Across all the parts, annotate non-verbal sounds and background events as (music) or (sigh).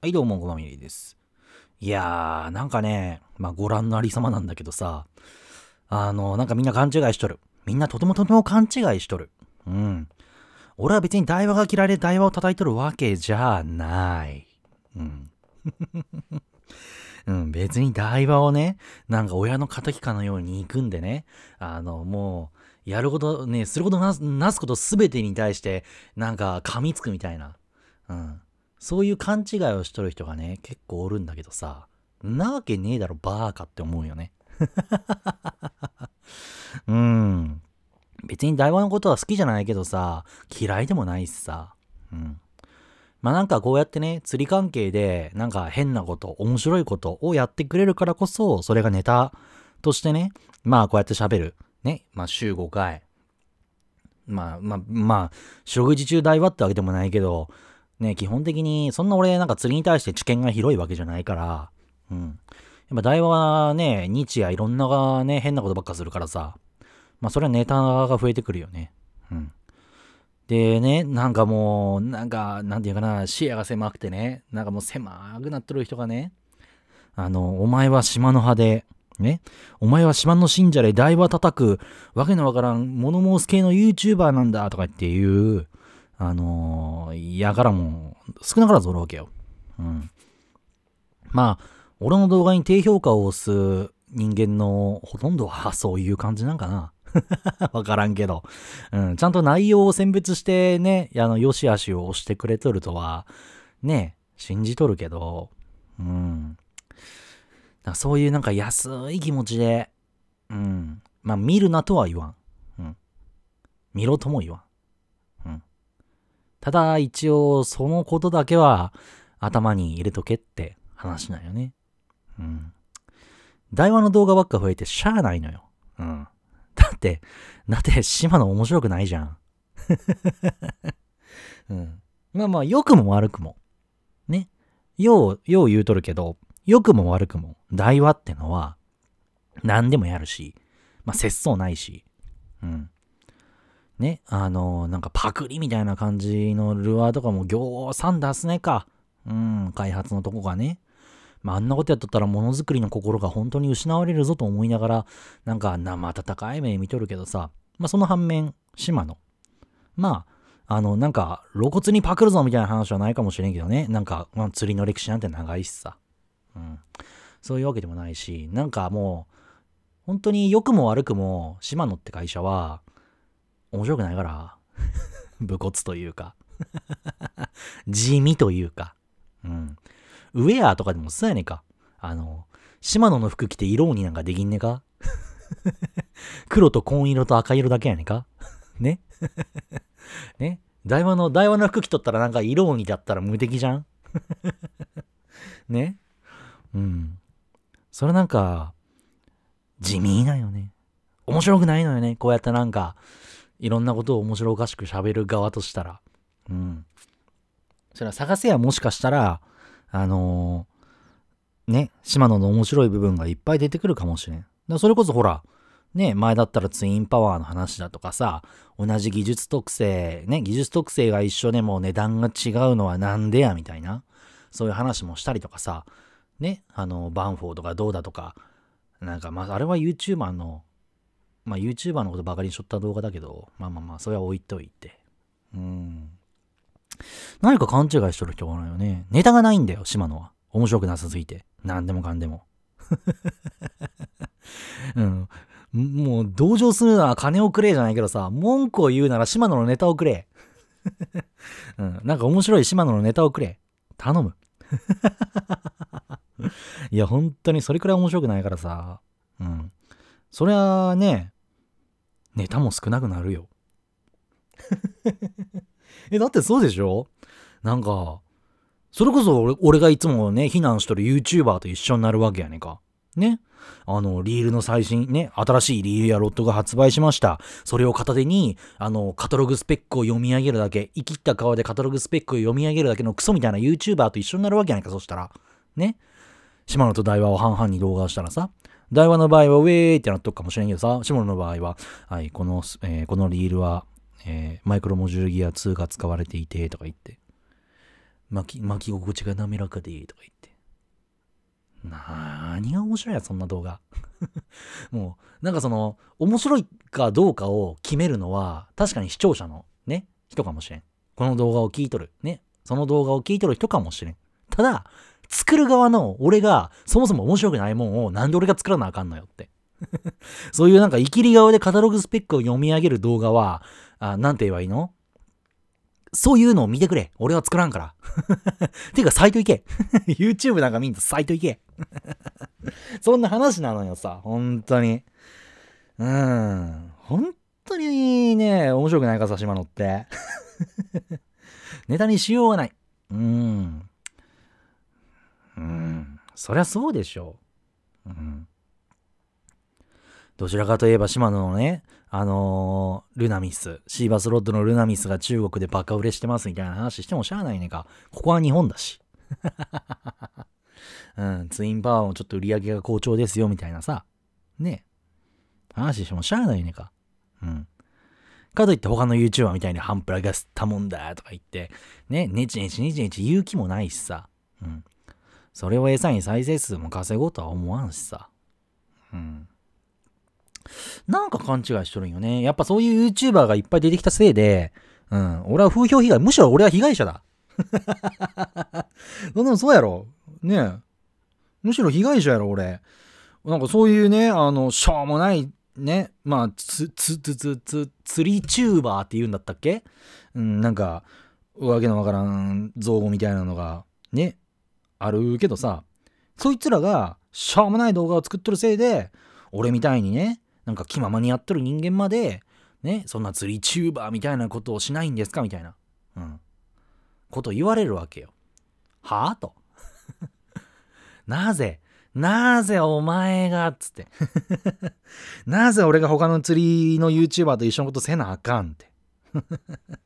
はいどうも、ごまみりです。いやー、なんかね、まあご覧のありさまなんだけどさ、あの、なんかみんな勘違いしとる。みんなとてもとても勘違いしとる。うん。俺は別に台話が嫌いで台話を叩いとるわけじゃない。うん。(laughs) うん、別に台場をね、なんか親の敵かのように行くんでね、あの、もう、やることね、することなすことすべてに対して、なんか噛みつくみたいな。うん。そういう勘違いをしとる人がね、結構おるんだけどさ、なわけねえだろ、バーカって思うよね。(laughs) うん。別に台湾のことは好きじゃないけどさ、嫌いでもないしさ。うん。まあなんかこうやってね、釣り関係でなんか変なこと、面白いことをやってくれるからこそ、それがネタとしてね、まあこうやって喋る。ね。まあ週5回。まあまあまあ、食事中台はってわけでもないけど、ね、基本的に、そんな俺なんか釣りに対して知見が広いわけじゃないから、うん。やっぱ台はね、日夜いろんなね、変なことばっかするからさ、まあそれはネタが増えてくるよね。うん。でね、なんかもう、なんか、なんていうかな、視野が狭くてね、なんかもう狭くなってる人がね、あの、お前は島の派で、ね、お前は島の信者で台は叩く、わけのわからん、物申す系の YouTuber なんだ、とかっていう、あの嫌がらも少なからずおるわけよ。うん。まあ、俺の動画に低評価を押す人間のほとんどはそういう感じなんかな。(laughs) わからんけど、うん。ちゃんと内容を選別してね、あの、良し悪しを押してくれとるとは、ね、信じとるけど、うん。だそういうなんか安い気持ちで、うん。まあ、見るなとは言わん。うん。見ろとも言わん。ただ一応そのことだけは頭に入れとけって話なんよね。うん。台湾の動画ばっか増えてしゃあないのよ。うん。だって、だって島の面白くないじゃん。(laughs) うん。まあまあ、良くも悪くも。ね。よう、よう言うとるけど、良くも悪くも、台話ってのは、何でもやるし、まあ、節操ないし、うん。ね、あのなんかパクリみたいな感じのルアーとかも行さん出すねか。うん、開発のとこがね。まあ、あんなことやっとったらものづくりの心が本当に失われるぞと思いながら、なんか生温かい目見とるけどさ、まあその反面、島野。まあ、あの、なんか露骨にパクるぞみたいな話はないかもしれんけどね。なんか、まあ、釣りの歴史なんて長いしさ。うん。そういうわけでもないし、なんかもう、本当に良くも悪くも、島野って会社は、面白くないから、(laughs) 武骨というか (laughs) 地味というか、うん。ウェアとかでもそうやねんか。あの、島野の服着て色鬼なんかできんねか (laughs) 黒と紺色と赤色だけやねんかねね台湾の、台湾の服着とったらなんか色鬼だったら無敵じゃんねうん。それなんか、地味なよね。面白くないのよね。こうやってなんか、いろんなことを面白おかしく喋る側としたら。うん。それは探せやもしかしたら、あのー、ね、島野の面白い部分がいっぱい出てくるかもしれん。だそれこそほら、ね、前だったらツインパワーの話だとかさ、同じ技術特性、ね、技術特性が一緒でも値段が違うのはなんでや、みたいな、そういう話もしたりとかさ、ね、あの、バンフォーとかどうだとか、なんか、まあ、あれは YouTuber のまあ YouTuber のことばかりにしょった動画だけど、まあまあまあ、それは置いといて。うん。何か勘違いしとる人がおよね。ネタがないんだよ、島野は。面白くなさすぎて。何でもかんでも。(laughs) うん。もう、同情するなら金をくれじゃないけどさ、文句を言うなら島野のネタをくれ。(laughs) うん。なんか面白い島野のネタをくれ。頼む。(laughs) いや、本当にそれくらい面白くないからさ。うん。そりゃあね、ネタも少なくなるよ。(laughs) え、だってそうでしょなんか、それこそ俺俺がいつもね、避難しとる YouTuber と一緒になるわけやねんか。ね。あの、リールの最新、ね、新しいリールやロットが発売しました。それを片手に、あの、カタログスペックを読み上げるだけ、生きった顔でカタログスペックを読み上げるだけのクソみたいな YouTuber と一緒になるわけやないか、そしたら。ね。島野と台話を半々に動画したらさ、台湾の場合はウェーってなっとくかもしれんけどさ、下野の場合は、はい、この、えー、このリールは、えー、マイクロモジュールギア2が使われていて、とか言って。巻き、巻き心地が滑らかで、とか言って。なーにが面白いや、そんな動画。(laughs) もう、なんかその、面白いかどうかを決めるのは、確かに視聴者のね、人かもしれん。この動画を聞いとる。ね。その動画を聞いとる人かもしれん。ただ、作る側の俺が、そもそも面白くないもんを、なんで俺が作らなあかんのよって。(laughs) そういうなんか、生きり顔でカタログスペックを読み上げる動画は、あなんて言えばいいのそういうのを見てくれ。俺は作らんから。(laughs) ていうか、サイト行け。YouTube なんか見んとサイト行け。(laughs) そんな話なのよさ、本当に。うん。本当にね、面白くないかさ、島のって。ネタにしようがない。うん。そりゃそうでしょう。うん。どちらかといえば島野のね、あのー、ルナミス、シーバスロッドのルナミスが中国でバカ売れしてますみたいな話してもしゃあないねか。ここは日本だし。(laughs) うん、ツインパワーもちょっと売り上げが好調ですよみたいなさ。ね。話してもしゃあないねか。うん。かといって他の YouTuber みたいにハンプラが吸ったもんだとか言って、ね、ねちねちねちねち言う気もないしさ。うん。それを餌に再生数も稼ごうとは思わんしさ。うん。なんか勘違いしとるんよね。やっぱそういう YouTuber がいっぱい出てきたせいで、うん、俺は風評被害、むしろ俺は被害者だ。で (laughs) もそうやろ。ねむしろ被害者やろ、俺。なんかそういうね、あの、しょうもない、ね、まあ、つ、つ、つ、つ、つ、釣りチューバーって言うんだったっけうん、なんか、わけのわからん造語みたいなのが、ね、あるけどさそいつらがしょうもない動画を作っとるせいで俺みたいにねなんか気ままにやっとる人間までねそんな釣りチューバーみたいなことをしないんですかみたいな、うん、こと言われるわけよ。はあと。(laughs) なぜなぜお前がっつって (laughs) なぜ俺が他の釣りの YouTuber と一緒のことせなあかんって (laughs)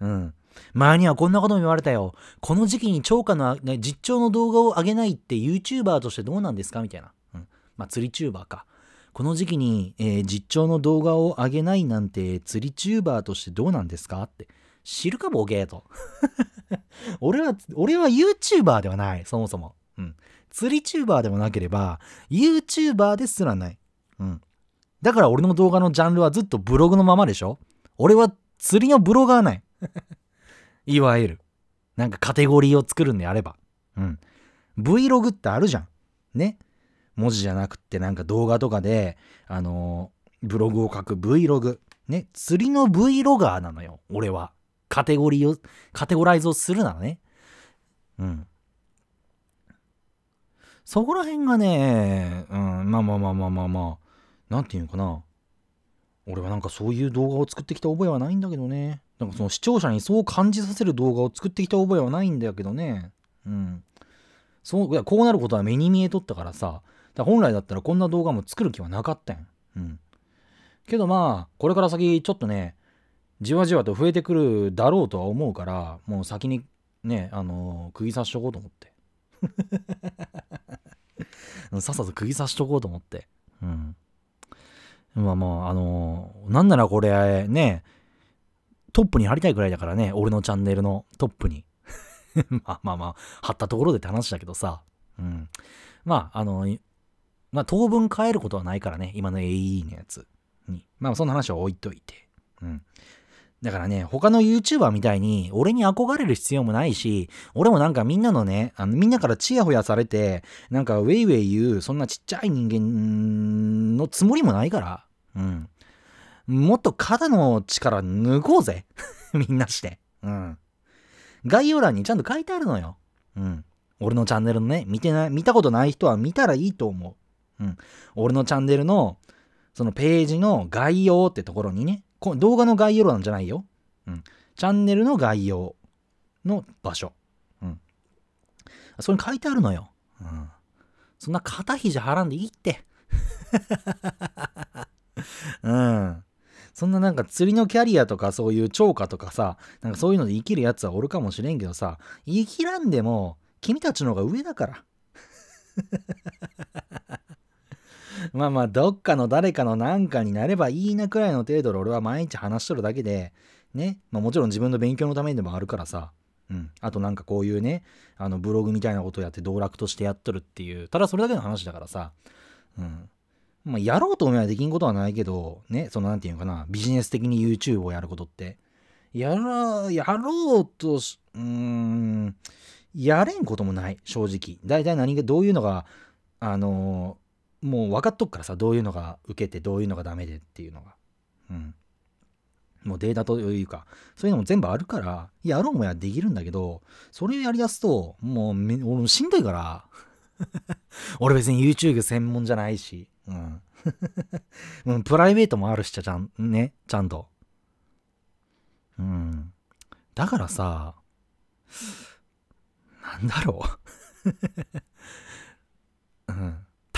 うん。前にはこんなことも言われたよ。この時期に超過の実調の動画を上げないって YouTuber としてどうなんですかみたいな。うん。まあ、釣りチューバーか。この時期に、えー、実調の動画を上げないなんて釣りチューバーとしてどうなんですかって。知るかボケーと。(laughs) 俺は、俺は YouTuber ではない。そもそも。うん。釣りチューバーでもなければ、YouTuber ですらない。うん。だから俺の動画のジャンルはずっとブログのままでしょ俺は釣りのブロガーない。いわゆる。なんかカテゴリーを作るんであれば。うん。Vlog ってあるじゃん。ね。文字じゃなくってなんか動画とかで、あのー、ブログを書く Vlog。ね。釣りの Vlogger なのよ。俺は。カテゴリーを、カテゴライズをするならね。うん。そこら辺がね、うん、まあまあまあまあまあまあ、なんていうのかな。俺はなんかそういう動画を作ってきた覚えはないんだけどね。なんかその視聴者にそう感じさせる動画を作ってきた覚えはないんだけどね。うん。そう、いや、こうなることは目に見えとったからさ、だ本来だったらこんな動画も作る気はなかったん。うん。けどまあ、これから先ちょっとね、じわじわと増えてくるだろうとは思うから、もう先にね、あのー、釘刺しとこうと思って。(laughs) さっさと釘刺しとこうと思って。うん。まあまあ、あのー、なんならこれ、ね、トップに貼りたいくらいだからね、俺のチャンネルのトップに。(laughs) まあまあまあ、貼ったところでって話だけどさ。うん。まあ、あのまあ当分変えることはないからね、今の AE のやつに。まあそんな話は置いといて。うん。だからね、他の YouTuber みたいに、俺に憧れる必要もないし、俺もなんかみんなのね、あのみんなからチヤホヤされて、なんかウェイウェイ言う、そんなちっちゃい人間のつもりもないから、うん。もっと肩の力抜こうぜ。(laughs) みんなして。うん。概要欄にちゃんと書いてあるのよ。うん。俺のチャンネルのね、見てない、見たことない人は見たらいいと思う。うん。俺のチャンネルの、そのページの概要ってところにね、動画の概要欄じゃないよ。うん。チャンネルの概要の場所。うん。それに書いてあるのよ。うん。そんな肩肘張らんでいいって。(laughs) うん。そんななんか釣りのキャリアとかそういう超過とかさ、なんかそういうので生きるやつはおるかもしれんけどさ、生きらんでも君たちの方が上だから。(laughs) まあまあ、どっかの誰かのなんかになればいいなくらいの程度で俺は毎日話しとるだけで、ね。まあもちろん自分の勉強のためでもあるからさ。うん。あとなんかこういうね、あのブログみたいなことをやって道楽としてやっとるっていう、ただそれだけの話だからさ。うん。まあやろうと思えばできんことはないけど、ね、そのなんていうのかな、ビジネス的に YouTube をやることって。やら、やろうとし、うーん、やれんこともない、正直。大体何が、どういうのが、あのもう分かっとくからさどういうのが受けてどういうのがダメでっていうのがうんもうデータというかそういうのも全部あるからやろうもやできるんだけどそれをやりだすともうめ俺しんどいから (laughs) 俺別に YouTube 専門じゃないしうん (laughs) うプライベートもあるしちゃちゃんねちゃんとうんだからさなんだろう (laughs)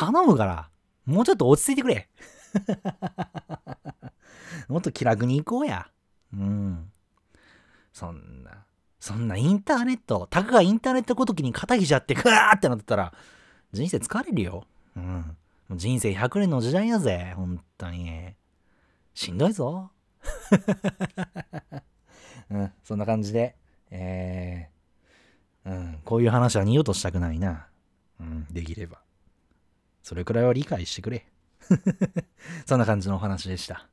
頼むから、もうちょっと落ち着いてくれ。(laughs) もっと気楽に行こうや。うん。そんな、そんなインターネット、たかがインターネットごときに肩ひじゃって、ぐわーってなってたら、人生疲れるよ。うん。人生100年の時代やぜ、本当に。しんどいぞ。(laughs) うん、そんな感じで、えー、うん、こういう話は二度としたくないな。うん、できれば。それくらいは理解してくれ。(laughs) そんな感じのお話でした。